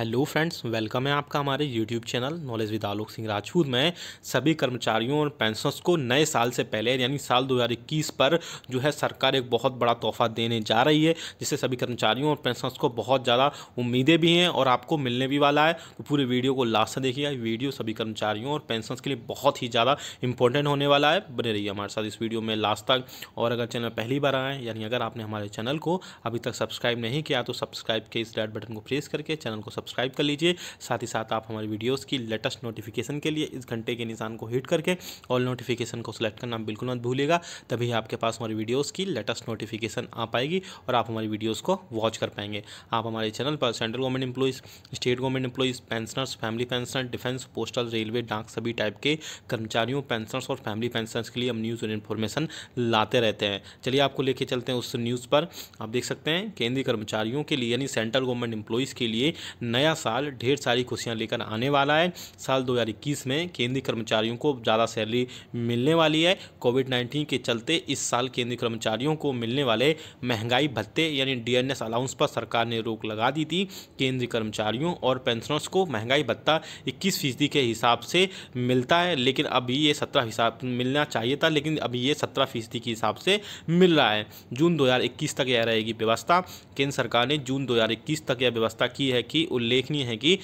hello friends welcome है आपका हमारे YouTube channel knowledge with Alok Singh Rajput में सभी कर्मचारियों और पेंशनर्स को नए साल से पहले यानी साल 2021 पर जो है सरकार एक बहुत बड़ा तोहफा देने जा रही है जिससे सभी कर्मचारियों और पेंशनर्स को बहुत ज़्यादा उम्मीदें भी हैं और आपको मिलने भी वाला है तो पूरे वीडियो को लास्ट से देखिएगा वीडियो सभी कर्मचारियों और पेंशनर्स के लिए बहुत ही ज़्यादा इंपॉर्टेंट होने वाला है बने रही हमारे साथ इस वीडियो में लास्ट तक और अगर चैनल पहली बार आएँ यानी अगर आपने हमारे चैनल को अभी तक सब्सक्राइब नहीं किया तो सब्सक्राइब के इस रेड बटन को प्रेस करके चैनल को सब्सक्राइब सब्सक्राइब कर लीजिए साथ ही साथ आप हमारे वीडियोज़ की लेटेस्ट नोटिफिकेशन के लिए इस घंटे के निशान को हिट करके ऑल नोटिफिकेशन को सिलेक्ट करना बिल्कुल मत भूलिएगा तभी आपके पास हमारी वीडियोज़ की लेटेस्ट नोटिफिकेशन आ पाएगी और आप हमारी वीडियोज़ को वॉच कर पाएंगे आप हमारे चैनल पर central government employees state government employees pensioners family pensioner defence postal railway डाक सभी टाइप के कर्मचारियों पेंशनर्स और फैमिली पेंशनर्स के लिए हम न्यूज़ और इन्फॉर्मेशन लाते रहते हैं चलिए आपको लेके चलते हैं उस न्यूज़ पर आप देख सकते हैं केंद्रीय कर्मचारियों के लिए यानी सेंट्रल गवर्नमेंट एम्प्लॉइज़ के लिए नए नया साल ढेर सारी खुशियाँ लेकर आने वाला है साल 2021 में केंद्रीय कर्मचारियों को ज़्यादा सैलरी मिलने वाली है कोविड नाइन्टीन के चलते इस साल केंद्रीय कर्मचारियों को मिलने वाले महंगाई भत्ते यानी डी एन अलाउंस पर सरकार ने रोक लगा दी थी केंद्रीय कर्मचारियों और पेंशनर्स को महंगाई भत्ता इक्कीस फीसदी के हिसाब से मिलता है लेकिन अभी ये सत्रह हिसाब मिलना चाहिए था लेकिन अभी ये सत्रह फीसदी के हिसाब से मिल रहा है जून 2021 तक यह रहेगी व्यवस्था केंद्र सरकार ने जून 2021 तक यह व्यवस्था की है कि उल्लेख उल्लेखनीय है कि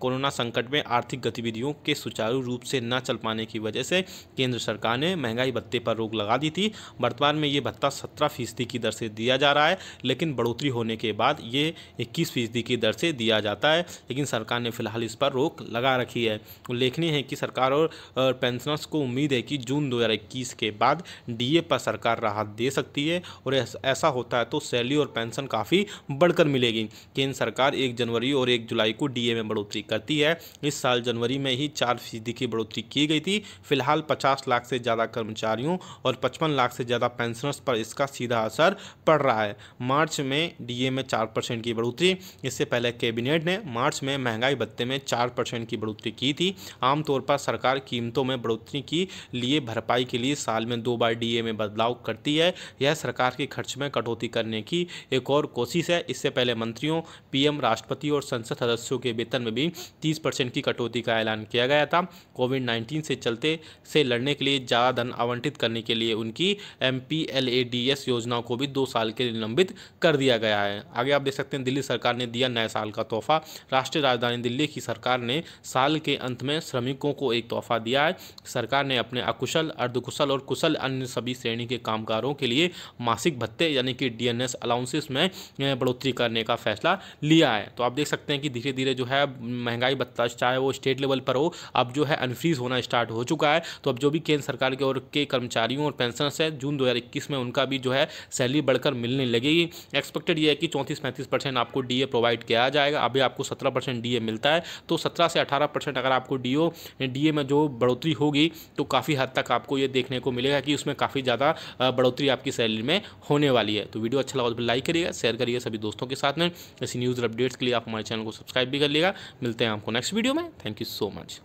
कोरोना संकट में आर्थिक गतिविधियों के सुचारू रूप से न चल पाने की वजह से केंद्र सरकार ने महंगाई भत्ते पर रोक लगा दी थी वर्तमान में ये भत्ता सत्रह फीसदी की दर से दिया जा रहा है लेकिन बढ़ोतरी होने के बाद ये इक्कीस फीसदी की दर से दिया जाता है लेकिन सरकार ने फिलहाल इस पर रोक लगा रखी है उल्लेखनीय है कि सरकार और पेंशनर्स को उम्मीद है कि जून दो के बाद डीए पर सरकार राहत दे सकती है और ऐसा होता है तो सैलरी और पेंशन काफ़ी बढ़कर मिलेगी केंद्र सरकार एक जनवरी और एक जुलाई को डीए में बढ़ोतरी करती है इस साल जनवरी में ही चार फीसदी की बढ़ोतरी की गई थी फिलहाल 50 लाख से ज़्यादा कर्मचारियों और 55 लाख से ज़्यादा पेंशनर्स पर इसका सीधा असर पड़ रहा है मार्च में डीए में चार की बढ़ोतरी इससे पहले कैबिनेट ने मार्च में महंगाई भत्ते में चार की बढ़ोतरी की थी आमतौर पर सरकार कीमतों में बढ़ोतरी की लिए भरपाई के लिए साल में दो बार डीए में बदलाव करती है यह सरकार के खर्च में कटौती करने की एक और कोशिश है इससे पहले मंत्रियों पीएम राष्ट्रपति और संसद सदस्यों के वेतन में भी 30 परसेंट की कटौती का ऐलान किया गया था कोविड 19 से चलते से लड़ने के लिए ज़्यादा धन आवंटित करने के लिए उनकी एम योजनाओं को भी दो साल के लिए निलंबित कर दिया गया है आगे आप देख सकते हैं दिल्ली सरकार ने दिया नए साल का तोहफा राष्ट्रीय राजधानी दिल्ली की सरकार ने साल के अंत में श्रमिकों को एक तोहफा दिया है सरकार ने अपने अकुशल अर्धकुशल और कुशल अन्य सभी श्रेणी के कामगारों के लिए मासिक भत्ते यानी कि डीएनएस अलाउंसेस में बढ़ोतरी करने का फैसला लिया है तो आप देख सकते सकते हैं कि धीरे धीरे जो है महंगाई बत्ता चाहे वो स्टेट लेवल पर हो अब जो है अनफ्रीज होना स्टार्ट हो चुका है तो अब जो भी केंद्र सरकार के और के कर्मचारियों और पेंशनर्स हैं जून दो में उनका भी जो है सैलरी बढ़कर मिलने लगेगी एक्सपेक्टेड ये है कि चौंतीस पैंतीस परसेंट आपको डी प्रोवाइड किया जाएगा अभी आपको सत्रह परसेंट मिलता है तो सत्रह से अठारह परसेंट अगर आपको डी ओ में जो बढ़ोतरी होगी तो काफ़ी हद तक आपको ये देखने को मिलेगा कि उसमें काफ़ी ज़्यादा बढ़ोतरी आपकी सैलरी में होने वाली है तो वीडियो अच्छा लगा तो लाइक करिएगा शेयर करिएगा सभी दोस्तों के साथ में ऐसी न्यूज़ अपडेट्स के लिए आप हमारे चैनल चैनल को सब्सक्राइब भी कर लिएगा मिलते हैं आपको नेक्स्ट वीडियो में थैंक यू सो मच